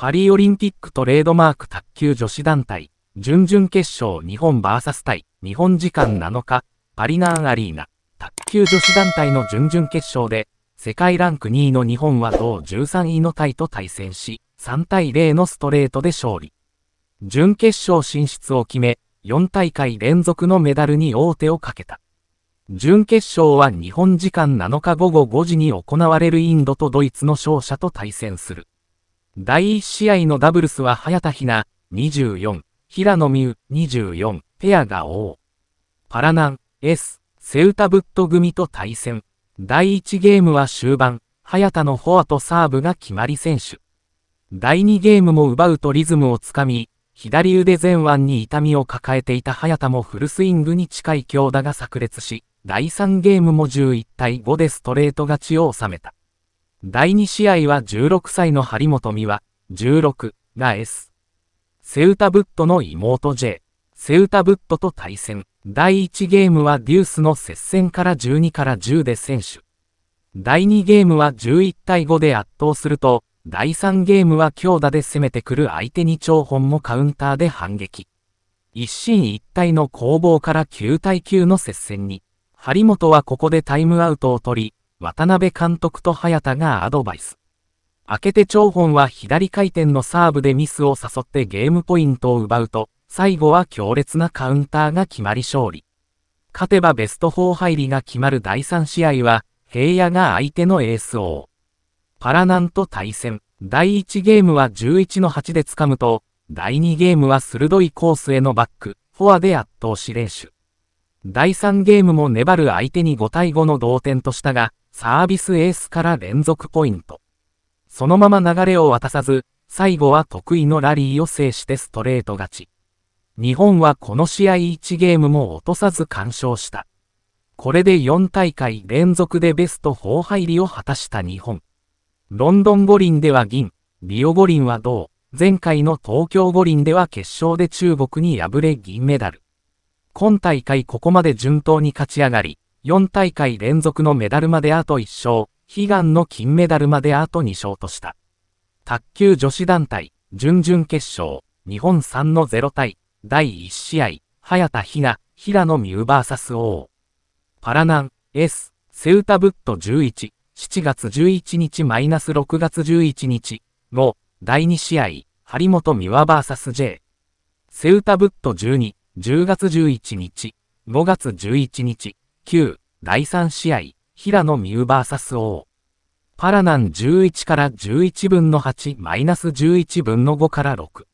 パリオリンピックトレードマーク卓球女子団体、準々決勝日本 VS 対日本時間7日、パリナーンアリーナ、卓球女子団体の準々決勝で、世界ランク2位の日本は同13位のタイと対戦し、3対0のストレートで勝利。準決勝進出を決め、4大会連続のメダルに王手をかけた。準決勝は日本時間7日午後5時に行われるインドとドイツの勝者と対戦する。第1試合のダブルスは早田ひな、24、平野美宇、24、ペアが王。パラナン、S、セウタブット組と対戦。第1ゲームは終盤、早田のフォアとサーブが決まり選手。第2ゲームも奪うとリズムをつかみ、左腕前腕に痛みを抱えていた早田もフルスイングに近い強打が炸裂し、第3ゲームも11対5でストレート勝ちを収めた。第2試合は16歳の張本美和、16が S。セウタブットの妹 J。セウタブットと対戦。第1ゲームはデュースの接戦から12から10で選手。第2ゲームは11対5で圧倒すると、第3ゲームは強打で攻めてくる相手に長本もカウンターで反撃。一進一退の攻防から9対9の接戦に、張本はここでタイムアウトを取り、渡辺監督と早田がアドバイス。明けて張本は左回転のサーブでミスを誘ってゲームポイントを奪うと、最後は強烈なカウンターが決まり勝利。勝てばベスト4入りが決まる第3試合は、平野が相手のエース王。パラナンと対戦。第1ゲームは11の8で掴むと、第2ゲームは鋭いコースへのバック、フォアで圧倒し練習。第3ゲームも粘る相手に5対5の同点としたが、サービスエースから連続ポイント。そのまま流れを渡さず、最後は得意のラリーを制してストレート勝ち。日本はこの試合1ゲームも落とさず完勝した。これで4大会連続でベスト4入りを果たした日本。ロンドン五輪では銀、リオ五輪は銅、前回の東京五輪では決勝で中国に敗れ銀メダル。今大会ここまで順当に勝ち上がり、4大会連続のメダルまであと1勝、悲願の金メダルまであと2勝とした。卓球女子団体、準々決勝、日本3の0対、第1試合、早田ひな、平野美宇 VS 王。パラナン、S、セウタブット11、7月11日マイナス -6 月11日、の、第2試合、張本美和 VS J。セウタブット12、10月11日、5月11日、9、第3試合、平野美宇 VS 王。パラナン11から11分の8マイナス11分の5から6。